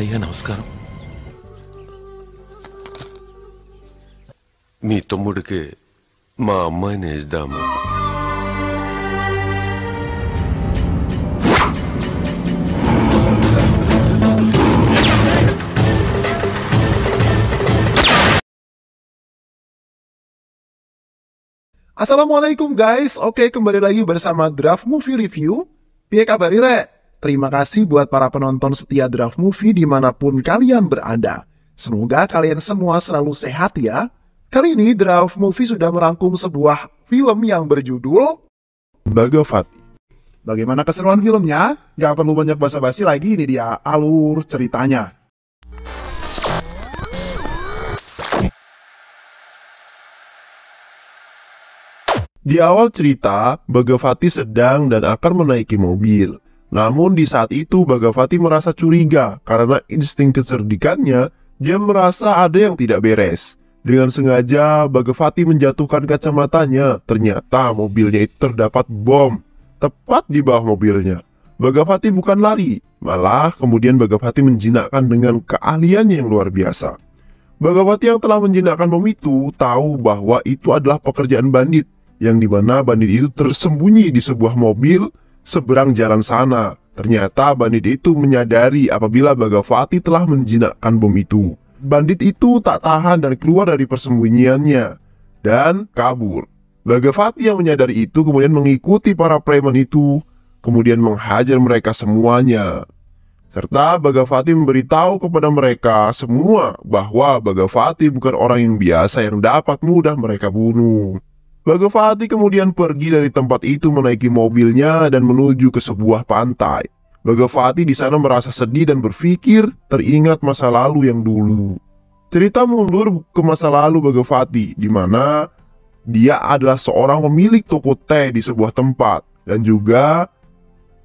అయ్యా నమస్కారం మీ తమ్ముడికి మా అమ్మాయిని వేద్దాము Assalamualaikum guys, oh, oke kembali lagi bersama Draft Movie Review. Pihak kabar Ire? Terima kasih buat para penonton setia Draft Movie dimanapun kalian berada. Semoga kalian semua selalu sehat ya. Kali ini Draft Movie sudah merangkum sebuah film yang berjudul Bagavati. Bagaimana keseruan filmnya? Gak perlu banyak basa-basi lagi, ini dia alur ceritanya. Di awal cerita, Bagavati sedang dan akan menaiki mobil. Namun di saat itu Bagavati merasa curiga karena insting kecerdikannya dia merasa ada yang tidak beres. Dengan sengaja Bagavati menjatuhkan kacamatanya, ternyata mobilnya itu terdapat bom tepat di bawah mobilnya. Bagavati bukan lari, malah kemudian Bagavati menjinakkan dengan keahliannya yang luar biasa. Bagavati yang telah menjinakkan bom itu tahu bahwa itu adalah pekerjaan bandit, yang dimana bandit itu tersembunyi di sebuah mobil Seberang jalan sana, ternyata bandit itu menyadari apabila Bagavati telah menjinakkan bom itu. Bandit itu tak tahan dan keluar dari persembunyiannya dan kabur. Bagavati yang menyadari itu kemudian mengikuti para preman itu, kemudian menghajar mereka semuanya. Serta Bagavati memberitahu kepada mereka semua bahwa Bagavati bukan orang yang biasa yang dapat mudah mereka bunuh. Bagavati kemudian pergi dari tempat itu menaiki mobilnya dan menuju ke sebuah pantai. Bagavati di sana merasa sedih dan berpikir teringat masa lalu yang dulu. Cerita mundur ke masa lalu Bagavati, di mana dia adalah seorang pemilik toko teh di sebuah tempat dan juga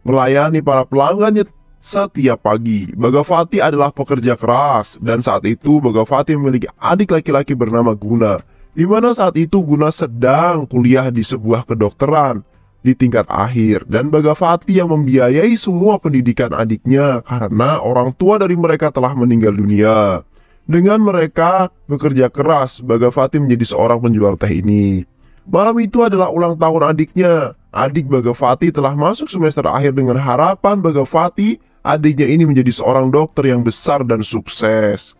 melayani para pelanggannya setiap pagi. Bagavati adalah pekerja keras dan saat itu Bagavati memiliki adik laki-laki bernama Guna di mana saat itu Guna sedang kuliah di sebuah kedokteran di tingkat akhir dan Bagavati yang membiayai semua pendidikan adiknya karena orang tua dari mereka telah meninggal dunia. Dengan mereka bekerja keras, Bagavati menjadi seorang penjual teh ini. Malam itu adalah ulang tahun adiknya. Adik Bagavati telah masuk semester akhir dengan harapan Bagavati adiknya ini menjadi seorang dokter yang besar dan sukses.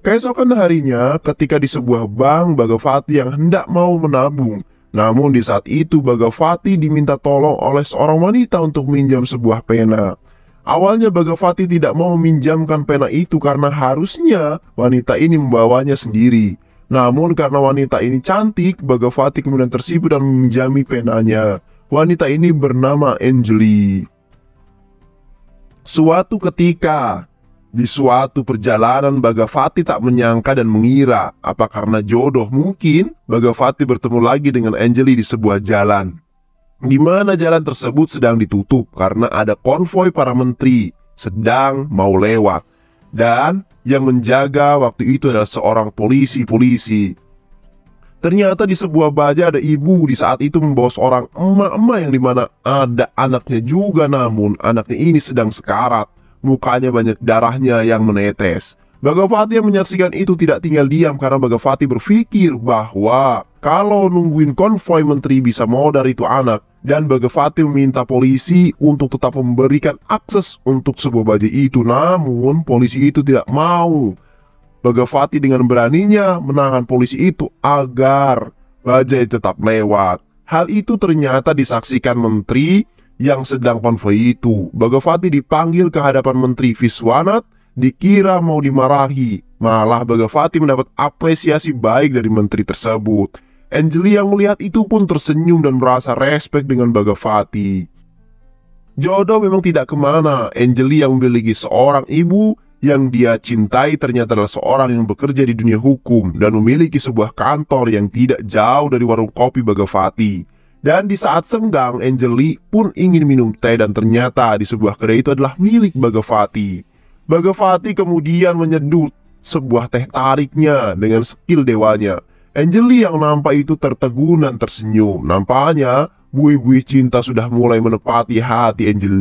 Keesokan harinya, ketika di sebuah bank, Bagavati yang hendak mau menabung. Namun di saat itu, Bagavati diminta tolong oleh seorang wanita untuk minjam sebuah pena. Awalnya Bagavati tidak mau meminjamkan pena itu karena harusnya wanita ini membawanya sendiri. Namun karena wanita ini cantik, Bagavati kemudian tersipu dan meminjami penanya. Wanita ini bernama Angeli. Suatu ketika, di suatu perjalanan Bagavati tak menyangka dan mengira apa karena jodoh mungkin Bagavati bertemu lagi dengan Angeli di sebuah jalan. Di mana jalan tersebut sedang ditutup karena ada konvoi para menteri sedang mau lewat. Dan yang menjaga waktu itu adalah seorang polisi-polisi. Ternyata di sebuah baja ada ibu di saat itu membawa seorang emak-emak yang dimana ada anaknya juga namun anaknya ini sedang sekarat mukanya banyak darahnya yang menetes. Bagapati yang menyaksikan itu tidak tinggal diam karena Bagapati berpikir bahwa kalau nungguin konvoy menteri bisa modal itu anak dan Bagapati meminta polisi untuk tetap memberikan akses untuk sebuah baju itu namun polisi itu tidak mau. Bagapati dengan beraninya menahan polisi itu agar bajai tetap lewat. Hal itu ternyata disaksikan menteri yang sedang konvoi itu. Bagavati dipanggil ke hadapan Menteri Viswanath. dikira mau dimarahi. Malah Bagavati mendapat apresiasi baik dari menteri tersebut. Angeli yang melihat itu pun tersenyum dan merasa respek dengan Bagavati. Jodoh memang tidak kemana. Angeli yang memiliki seorang ibu yang dia cintai ternyata adalah seorang yang bekerja di dunia hukum dan memiliki sebuah kantor yang tidak jauh dari warung kopi Bagavati. Dan di saat senggang, Angel pun ingin minum teh dan ternyata di sebuah kedai itu adalah milik Bagavati. Bagavati kemudian menyedut sebuah teh tariknya dengan skill dewanya. Angel yang nampak itu tertegun dan tersenyum. Nampaknya, bui-bui cinta sudah mulai menepati hati Angel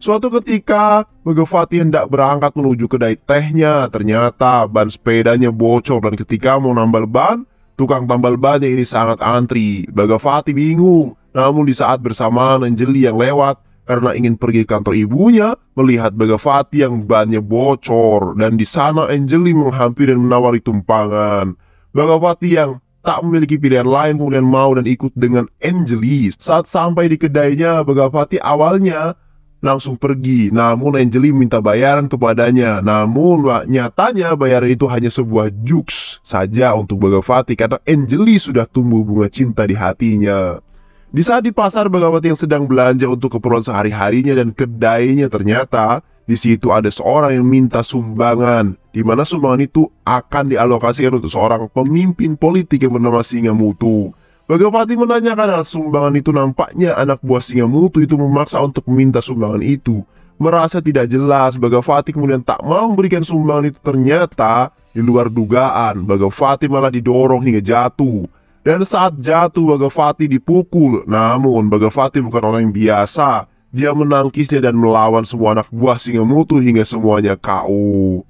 Suatu ketika, Bagavati hendak berangkat menuju kedai tehnya. Ternyata ban sepedanya bocor dan ketika mau nambal ban, Tukang tambal yang ini sangat antri. Fati bingung. Namun di saat bersamaan Anjeli yang lewat karena ingin pergi kantor ibunya, melihat Fati yang bannya bocor dan di sana Anjeli menghampiri dan menawari tumpangan. Fati yang tak memiliki pilihan lain kemudian mau dan ikut dengan Angelis. Saat sampai di kedainya, Fati awalnya langsung pergi. Namun Angeli minta bayaran kepadanya. Namun nyatanya bayaran itu hanya sebuah jux saja untuk Bagavati. karena Angeli sudah tumbuh bunga cinta di hatinya. Di saat di pasar Bagavati yang sedang belanja untuk keperluan sehari-harinya dan kedainya ternyata di situ ada seorang yang minta sumbangan, di mana sumbangan itu akan dialokasikan untuk seorang pemimpin politik yang bernama Singa Mutu. Bagapati menanyakan hal sumbangan itu nampaknya anak buah singa mutu itu memaksa untuk meminta sumbangan itu. Merasa tidak jelas, Bagapati kemudian tak mau memberikan sumbangan itu ternyata di luar dugaan. Bagapati malah didorong hingga jatuh. Dan saat jatuh Bagapati dipukul. Namun Bagapati bukan orang yang biasa. Dia menangkisnya dan melawan semua anak buah singa mutu hingga semuanya KO.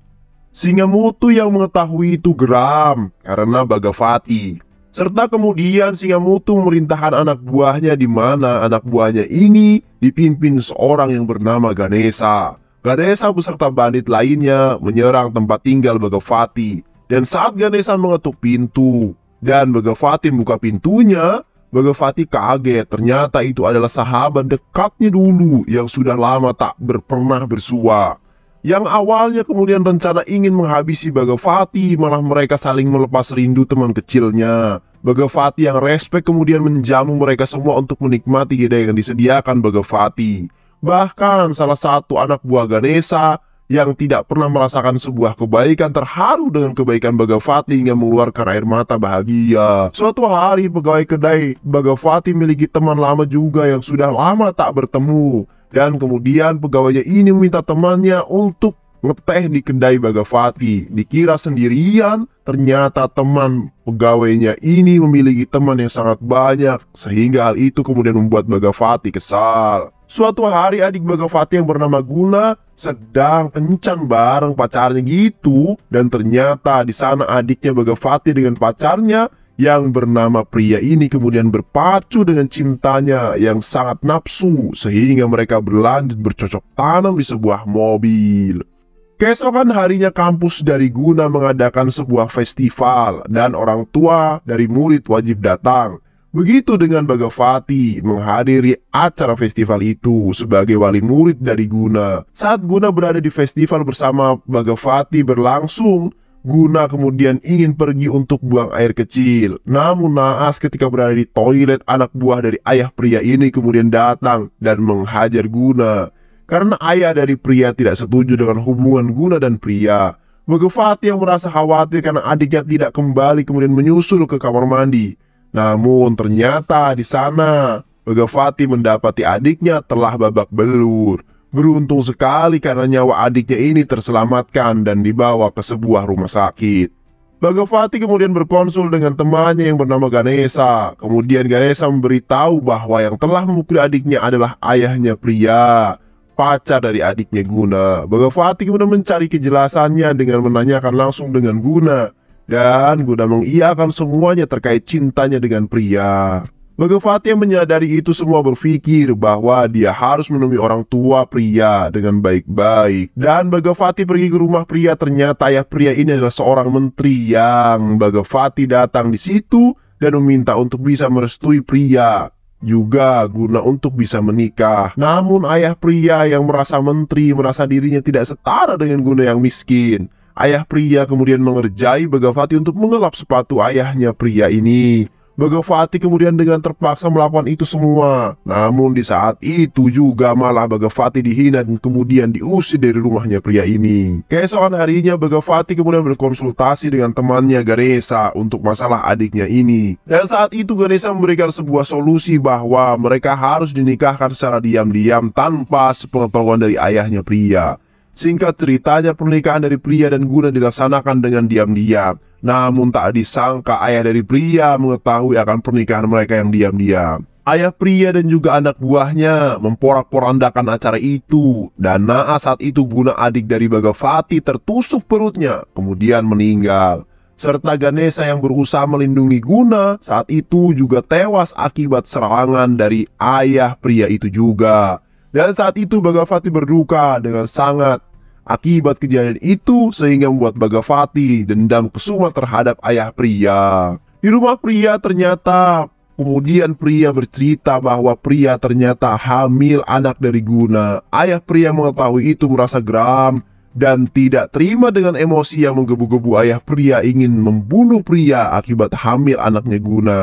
Singa mutu yang mengetahui itu geram karena Bagavati serta kemudian singa mutu memerintahkan anak buahnya di mana anak buahnya ini dipimpin seorang yang bernama Ganesa. Ganesa beserta bandit lainnya menyerang tempat tinggal Bagavati dan saat Ganesa mengetuk pintu dan Bagavati buka pintunya, Bagavati kaget ternyata itu adalah sahabat dekatnya dulu yang sudah lama tak berpernah bersuah. Yang awalnya kemudian rencana ingin menghabisi Bagavati, malah mereka saling melepas rindu teman kecilnya. Bagavati yang respek kemudian menjamu mereka semua untuk menikmati hidangan yang disediakan Bagavati. Bahkan salah satu anak buah Ganesha yang tidak pernah merasakan sebuah kebaikan terharu dengan kebaikan Bagavati hingga mengeluarkan air mata bahagia. Suatu hari pegawai kedai Bagavati memiliki teman lama juga yang sudah lama tak bertemu. Dan kemudian pegawainya ini meminta temannya untuk ngeteh di kedai Bagavati. Dikira sendirian, ternyata teman pegawainya ini memiliki teman yang sangat banyak, sehingga hal itu kemudian membuat Bagavati kesal. Suatu hari adik Fatih yang bernama Guna sedang kencan bareng pacarnya gitu dan ternyata di sana adiknya Fatih dengan pacarnya yang bernama pria ini kemudian berpacu dengan cintanya yang sangat nafsu sehingga mereka berlanjut bercocok tanam di sebuah mobil. Keesokan harinya kampus dari Guna mengadakan sebuah festival dan orang tua dari murid wajib datang. Begitu dengan Bagavati menghadiri acara festival itu sebagai wali murid dari Guna. Saat Guna berada di festival bersama Bagavati berlangsung, Guna kemudian ingin pergi untuk buang air kecil. Namun naas ketika berada di toilet anak buah dari ayah pria ini kemudian datang dan menghajar Guna. Karena ayah dari pria tidak setuju dengan hubungan Guna dan pria. Bagavati yang merasa khawatir karena adiknya tidak kembali kemudian menyusul ke kamar mandi. Namun ternyata di sana Bagafati mendapati adiknya telah babak belur. Beruntung sekali karena nyawa adiknya ini terselamatkan dan dibawa ke sebuah rumah sakit. Bagavati kemudian berkonsul dengan temannya yang bernama Ganesa. Kemudian Ganesa memberitahu bahwa yang telah memukul adiknya adalah ayahnya pria, pacar dari adiknya Guna. Bagavati kemudian mencari kejelasannya dengan menanyakan langsung dengan Guna dan guna mengiakan semuanya terkait cintanya dengan pria. Bhagavatya menyadari itu semua berpikir bahwa dia harus menemui orang tua pria dengan baik-baik. Dan Bhagavati pergi ke rumah pria ternyata ayah pria ini adalah seorang menteri yang Bhagavati datang di situ dan meminta untuk bisa merestui pria. Juga guna untuk bisa menikah. Namun ayah pria yang merasa menteri merasa dirinya tidak setara dengan guna yang miskin. Ayah pria kemudian mengerjai Bagavati untuk mengelap sepatu ayahnya pria ini. Bagavati kemudian dengan terpaksa melakukan itu semua. Namun di saat itu juga malah Bagavati dihina dan kemudian diusir dari rumahnya pria ini. Keesokan harinya Bagavati kemudian berkonsultasi dengan temannya Ganesha untuk masalah adiknya ini. Dan saat itu Ganesha memberikan sebuah solusi bahwa mereka harus dinikahkan secara diam-diam tanpa sepengetahuan dari ayahnya pria. Singkat ceritanya pernikahan dari pria dan Guna dilaksanakan dengan diam-diam. Namun tak disangka ayah dari pria mengetahui akan pernikahan mereka yang diam-diam. Ayah pria dan juga anak buahnya memporak-porandakan acara itu. Dan naas saat itu Guna adik dari Bagavati tertusuk perutnya, kemudian meninggal. Serta Ganesa yang berusaha melindungi Guna saat itu juga tewas akibat serangan dari ayah pria itu juga. Dan saat itu Bagavati berduka dengan sangat akibat kejadian itu sehingga membuat Bagavati dendam kesuma terhadap ayah pria. Di rumah pria ternyata Kemudian pria bercerita bahwa pria ternyata hamil anak dari Guna. Ayah pria mengetahui itu merasa geram dan tidak terima dengan emosi yang menggebu-gebu ayah pria ingin membunuh pria akibat hamil anaknya Guna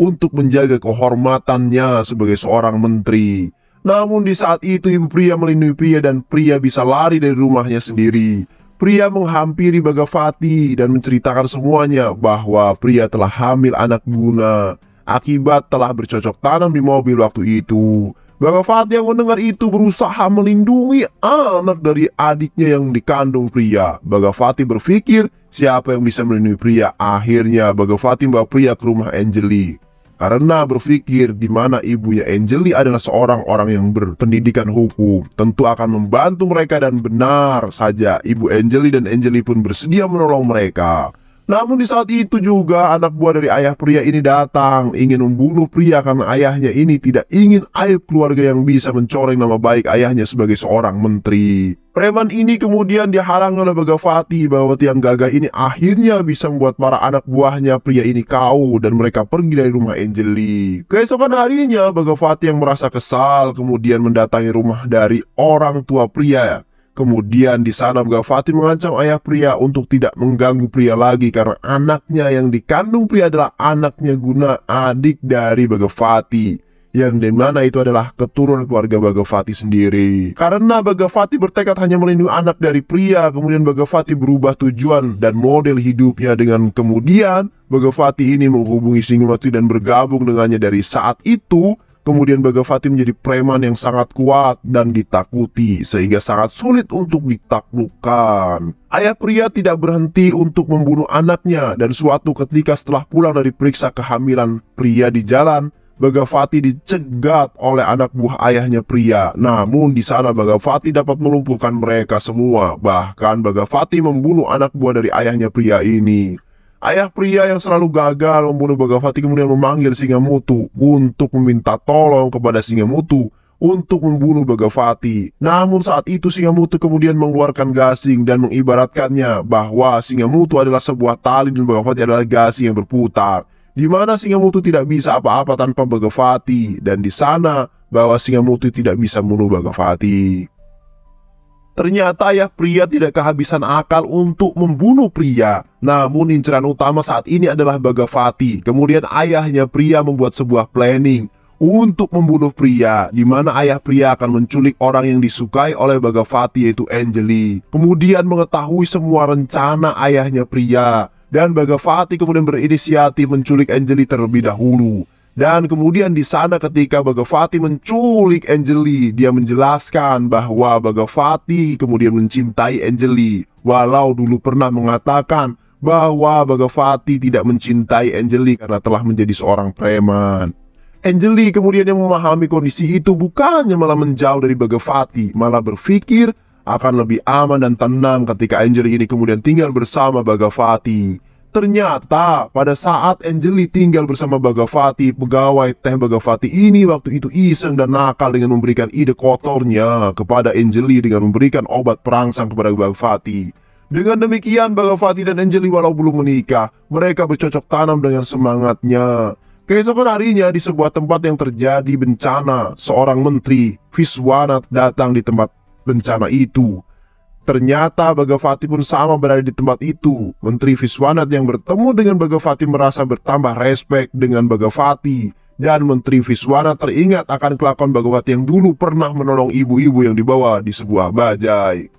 untuk menjaga kehormatannya sebagai seorang menteri. Namun di saat itu ibu pria melindungi pria dan pria bisa lari dari rumahnya sendiri. Pria menghampiri Bagavati dan menceritakan semuanya bahwa pria telah hamil anak Guna akibat telah bercocok tanam di mobil waktu itu. Bagavati yang mendengar itu berusaha melindungi anak dari adiknya yang dikandung pria. Bagavati berpikir siapa yang bisa melindungi pria. Akhirnya Bagavati membawa pria ke rumah Angeli. Karena berpikir di mana ibunya Angeli adalah seorang orang yang berpendidikan hukum, tentu akan membantu mereka dan benar saja ibu Angeli dan Angeli pun bersedia menolong mereka. Namun di saat itu juga anak buah dari ayah pria ini datang ingin membunuh pria karena ayahnya ini tidak ingin aib keluarga yang bisa mencoreng nama baik ayahnya sebagai seorang menteri. Preman ini kemudian dihalangi oleh Bagavati bahwa tiang gagah ini akhirnya bisa membuat para anak buahnya pria ini kau dan mereka pergi dari rumah Angeli. Keesokan harinya Bagavati yang merasa kesal kemudian mendatangi rumah dari orang tua pria. Kemudian di sana Bagavati mengancam ayah pria untuk tidak mengganggu pria lagi karena anaknya yang dikandung pria adalah anaknya guna adik dari Bagavati yang dimana itu adalah keturunan keluarga Bagavati sendiri. Karena Bagavati bertekad hanya melindungi anak dari pria, kemudian Bagavati berubah tujuan dan model hidupnya dengan kemudian Bagavati ini menghubungi Singimati dan bergabung dengannya dari saat itu. Kemudian Bagavati menjadi preman yang sangat kuat dan ditakuti sehingga sangat sulit untuk ditaklukkan. Ayah pria tidak berhenti untuk membunuh anaknya dan suatu ketika setelah pulang dari periksa kehamilan pria di jalan, Bagavati dicegat oleh anak buah ayahnya pria. Namun di sana Bagavati dapat melumpuhkan mereka semua. Bahkan Bagavati membunuh anak buah dari ayahnya pria ini. Ayah pria yang selalu gagal membunuh Bagavati kemudian memanggil Singa Mutu untuk meminta tolong kepada Singa Mutu untuk membunuh Bagavati. Namun saat itu Singa Mutu kemudian mengeluarkan gasing dan mengibaratkannya bahwa Singa Mutu adalah sebuah tali dan Bagavati adalah gasing yang berputar di mana Singamutu tidak bisa apa-apa tanpa Bagavati dan di sana bahwa Singamutu tidak bisa membunuh Bagavati. Ternyata ya pria tidak kehabisan akal untuk membunuh pria. Namun inceran utama saat ini adalah Bagavati. Kemudian ayahnya pria membuat sebuah planning untuk membunuh pria, di mana ayah pria akan menculik orang yang disukai oleh Bagavati yaitu Angeli. Kemudian mengetahui semua rencana ayahnya pria, dan Bagavati kemudian berinisiatif menculik Angeli terlebih dahulu. Dan kemudian di sana ketika Bagavati menculik Angeli, dia menjelaskan bahwa Bagavati kemudian mencintai Angeli. Walau dulu pernah mengatakan bahwa Bagavati tidak mencintai Angeli karena telah menjadi seorang preman. Angeli kemudian yang memahami kondisi itu bukannya malah menjauh dari Bagavati, malah berpikir akan lebih aman dan tenang ketika Angeli ini kemudian tinggal bersama Bagavati. Ternyata pada saat Angeli tinggal bersama Bagavati, pegawai teh Bagavati ini waktu itu iseng dan nakal dengan memberikan ide kotornya kepada Angeli dengan memberikan obat perangsang kepada Bagavati. Dengan demikian Bagavati dan Angeli walau belum menikah, mereka bercocok tanam dengan semangatnya. Keesokan harinya di sebuah tempat yang terjadi bencana, seorang menteri, Viswanath datang di tempat bencana itu. Ternyata Bagavati pun sama berada di tempat itu. Menteri Viswanath yang bertemu dengan Bagavati merasa bertambah respek dengan Bagavati. Dan Menteri Viswanath teringat akan kelakuan Bagavati yang dulu pernah menolong ibu-ibu yang dibawa di sebuah bajai.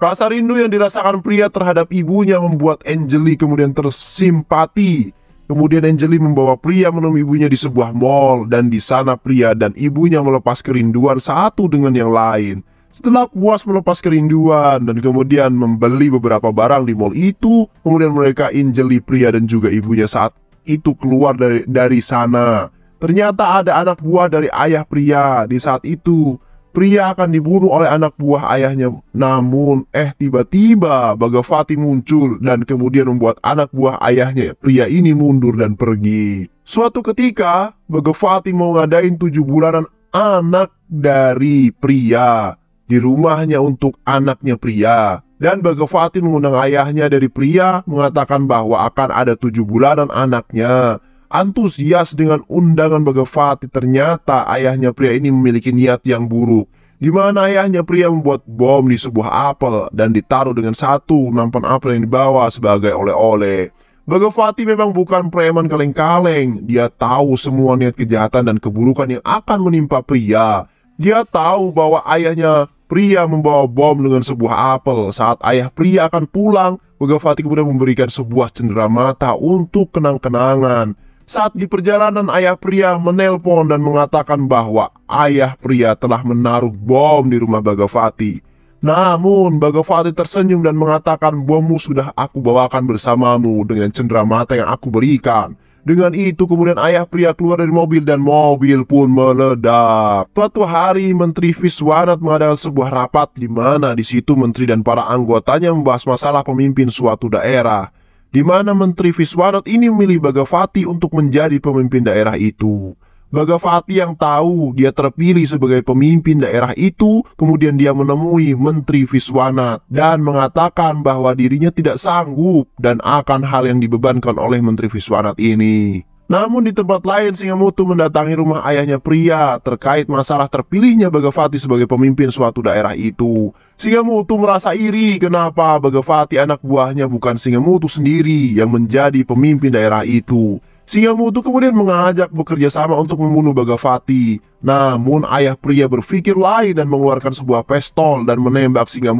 Rasa rindu yang dirasakan pria terhadap ibunya membuat Angeli kemudian tersimpati. Kemudian Angeli membawa pria menemui ibunya di sebuah mall dan di sana pria dan ibunya melepas kerinduan satu dengan yang lain. Setelah puas melepas kerinduan dan kemudian membeli beberapa barang di mall itu, kemudian mereka injeli pria dan juga ibunya saat itu keluar dari, dari sana. Ternyata ada anak buah dari ayah pria di saat itu. Pria akan dibunuh oleh anak buah ayahnya. Namun, eh tiba-tiba Bagavati muncul dan kemudian membuat anak buah ayahnya, pria ini mundur dan pergi. Suatu ketika, Bagavati mau ngadain tujuh bulanan anak dari pria di rumahnya untuk anaknya pria. Dan Bagavati mengundang ayahnya dari pria mengatakan bahwa akan ada tujuh bulanan anaknya. Antusias dengan undangan Bagavati ternyata ayahnya pria ini memiliki niat yang buruk. Di mana ayahnya pria membuat bom di sebuah apel dan ditaruh dengan satu nampan apel yang dibawa sebagai oleh-oleh. Bagavati memang bukan preman kaleng-kaleng. Dia tahu semua niat kejahatan dan keburukan yang akan menimpa pria. Dia tahu bahwa ayahnya pria membawa bom dengan sebuah apel. Saat ayah pria akan pulang, Megawati kemudian memberikan sebuah cendera mata untuk kenang-kenangan. Saat di perjalanan, ayah pria menelpon dan mengatakan bahwa ayah pria telah menaruh bom di rumah Bagavati. Namun, Bagavati tersenyum dan mengatakan, "Bommu sudah aku bawakan bersamamu dengan cendera mata yang aku berikan." Dengan itu kemudian ayah pria keluar dari mobil dan mobil pun meledak. Suatu hari Menteri Viswanat mengadakan sebuah rapat di mana di situ menteri dan para anggotanya membahas masalah pemimpin suatu daerah. Di mana Menteri Viswanat ini memilih Bagavati untuk menjadi pemimpin daerah itu. Bagafati yang tahu dia terpilih sebagai pemimpin daerah itu, kemudian dia menemui Menteri Viswana dan mengatakan bahwa dirinya tidak sanggup dan akan hal yang dibebankan oleh Menteri Viswanath ini. Namun di tempat lain Singamutu mendatangi rumah ayahnya pria terkait masalah terpilihnya Bagafati sebagai pemimpin suatu daerah itu. Singamutu merasa iri kenapa Bagafati anak buahnya bukan Singamutu sendiri yang menjadi pemimpin daerah itu. Singa Mutu kemudian mengajak bekerja sama untuk membunuh Bagavati. Namun ayah pria berpikir lain dan mengeluarkan sebuah pistol dan menembak Singa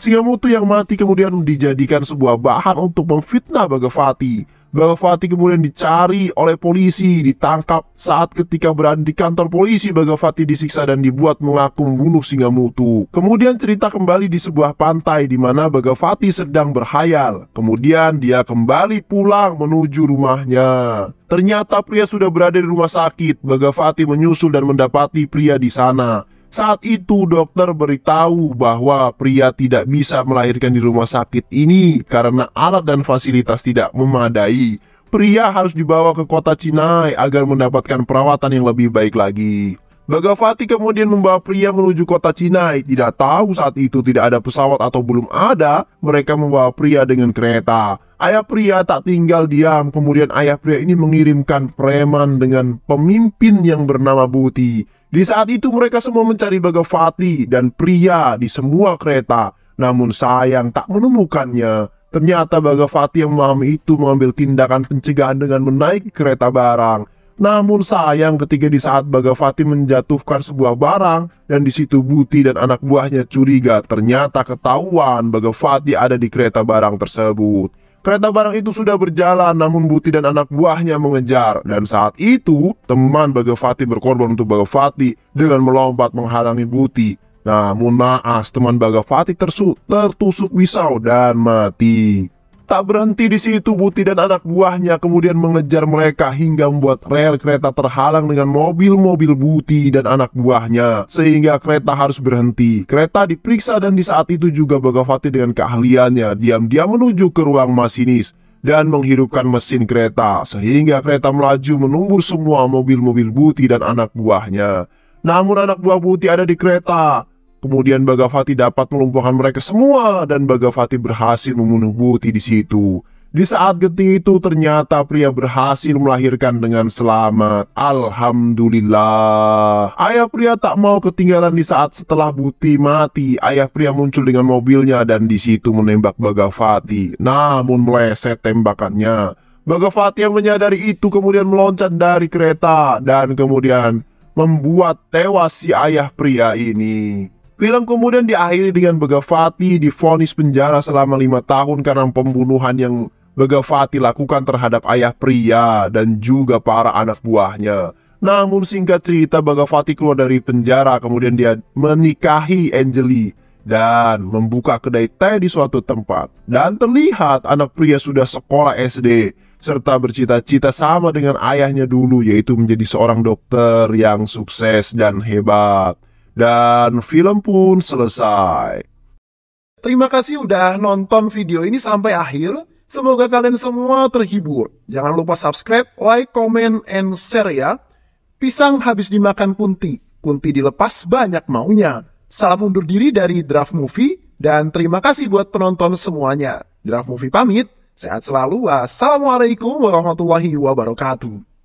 Singa Mutu yang mati kemudian dijadikan sebuah bahan untuk memfitnah Bagavati. Fati kemudian dicari oleh polisi, ditangkap saat ketika berada di kantor polisi Fati disiksa dan dibuat mengaku membunuh singa mutu. Kemudian cerita kembali di sebuah pantai di mana Fati sedang berhayal. Kemudian dia kembali pulang menuju rumahnya. Ternyata pria sudah berada di rumah sakit. Bagavati menyusul dan mendapati pria di sana. Saat itu dokter beritahu bahwa pria tidak bisa melahirkan di rumah sakit ini karena alat dan fasilitas tidak memadai. Pria harus dibawa ke kota Cinai agar mendapatkan perawatan yang lebih baik lagi. Bagavati kemudian membawa pria menuju kota Cinai. Tidak tahu saat itu tidak ada pesawat atau belum ada, mereka membawa pria dengan kereta. Ayah pria tak tinggal diam, kemudian ayah pria ini mengirimkan preman dengan pemimpin yang bernama Buti. Di saat itu mereka semua mencari Bagavati dan pria di semua kereta. Namun sayang tak menemukannya. Ternyata Bagavati yang memahami itu mengambil tindakan pencegahan dengan menaiki kereta barang. Namun sayang ketika di saat Bagavati menjatuhkan sebuah barang dan di situ Buti dan anak buahnya curiga ternyata ketahuan Bagavati ada di kereta barang tersebut. Kereta barang itu sudah berjalan namun Buti dan anak buahnya mengejar dan saat itu teman Bagavati berkorban untuk Bagavati dengan melompat menghalangi Buti. Namun naas teman Bagavati tersu, tertusuk pisau dan mati. Tak berhenti di situ, Buti dan anak buahnya kemudian mengejar mereka hingga membuat rel kereta terhalang dengan mobil-mobil Buti dan anak buahnya, sehingga kereta harus berhenti. Kereta diperiksa dan di saat itu juga bagavati dengan keahliannya diam-diam menuju ke ruang masinis dan menghidupkan mesin kereta sehingga kereta melaju menumbuh semua mobil-mobil Buti dan anak buahnya. Namun anak buah Buti ada di kereta Kemudian Bagavati dapat melumpuhkan mereka semua dan Bagavati berhasil membunuh Buti di situ. Di saat getih itu ternyata pria berhasil melahirkan dengan selamat. Alhamdulillah. Ayah pria tak mau ketinggalan di saat setelah Buti mati. Ayah pria muncul dengan mobilnya dan di situ menembak Bagavati. Namun meleset tembakannya. Bagavati yang menyadari itu kemudian meloncat dari kereta dan kemudian membuat tewas si ayah pria ini. Film kemudian diakhiri dengan Begavati difonis penjara selama lima tahun karena pembunuhan yang Begavati lakukan terhadap ayah pria dan juga para anak buahnya. Namun singkat cerita Bagavati keluar dari penjara kemudian dia menikahi Angeli dan membuka kedai teh di suatu tempat. Dan terlihat anak pria sudah sekolah SD serta bercita-cita sama dengan ayahnya dulu yaitu menjadi seorang dokter yang sukses dan hebat. Dan film pun selesai. Terima kasih udah nonton video ini sampai akhir. Semoga kalian semua terhibur. Jangan lupa subscribe, like, comment, and share ya. Pisang habis dimakan kunti. Kunti dilepas banyak maunya. Salam undur diri dari Draft Movie. Dan terima kasih buat penonton semuanya. Draft Movie pamit. Sehat selalu. Wassalamualaikum warahmatullahi wabarakatuh.